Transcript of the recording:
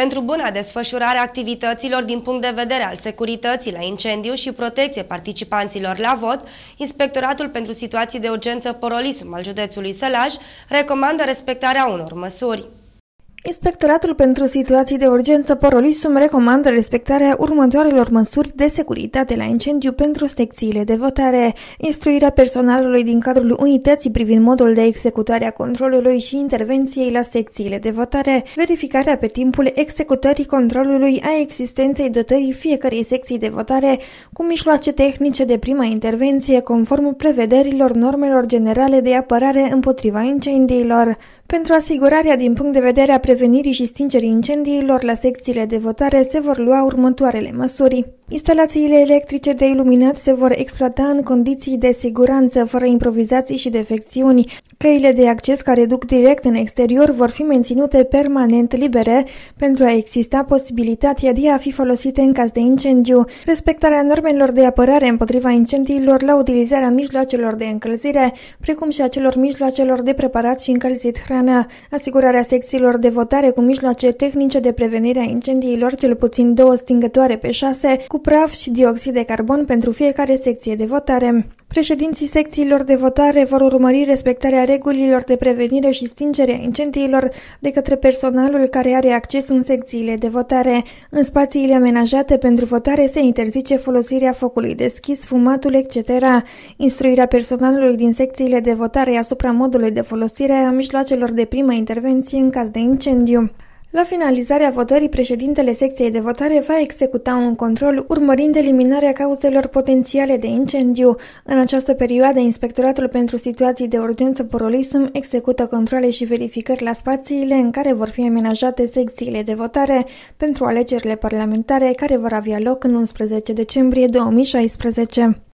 Pentru buna desfășurare a activităților din punct de vedere al securității la incendiu și protecție participanților la vot, Inspectoratul pentru Situații de Urgență Porolisum al județului Sălaj recomandă respectarea unor măsuri. Inspectoratul pentru situații de urgență Porolisum recomandă respectarea următoarelor măsuri de securitate la incendiu pentru secțiile de votare, instruirea personalului din cadrul unității privind modul de executare a controlului și intervenției la secțiile de votare, verificarea pe timpul executării controlului a existenței dotării fiecărei secții de votare cu mijloace tehnice de prima intervenție conform prevederilor normelor generale de apărare împotriva incendiilor. Pentru asigurarea din punct de vedere a prevenirii și stingerii incendiilor la secțiile de votare se vor lua următoarele măsuri. Instalațiile electrice de iluminat se vor exploata în condiții de siguranță, fără improvizații și defecțiuni. Căile de acces care duc direct în exterior vor fi menținute permanent libere pentru a exista posibilitatea de a fi folosite în caz de incendiu. Respectarea normelor de apărare împotriva incendiilor la utilizarea mijloacelor de încălzire, precum și a celor mijloacelor de preparat și încălzit hrana. Asigurarea secțiilor de votare cu mijloace tehnice de prevenire a incendiilor, cel puțin două stingătoare pe șase, cu praf și dioxid de carbon pentru fiecare secție de votare. Președinții secțiilor de votare vor urmări respectarea regulilor de prevenire și a incendiilor de către personalul care are acces în secțiile de votare. În spațiile amenajate pentru votare se interzice folosirea focului deschis, fumatul, etc. Instruirea personalului din secțiile de votare asupra modului de folosire a mijloacelor de primă intervenție în caz de incendiu. La finalizarea votării, președintele secției de votare va executa un control urmărind eliminarea cauzelor potențiale de incendiu. În această perioadă, Inspectoratul pentru Situații de Urgență Porolisum execută controle și verificări la spațiile în care vor fi amenajate secțiile de votare pentru alegerile parlamentare care vor avea loc în 11 decembrie 2016.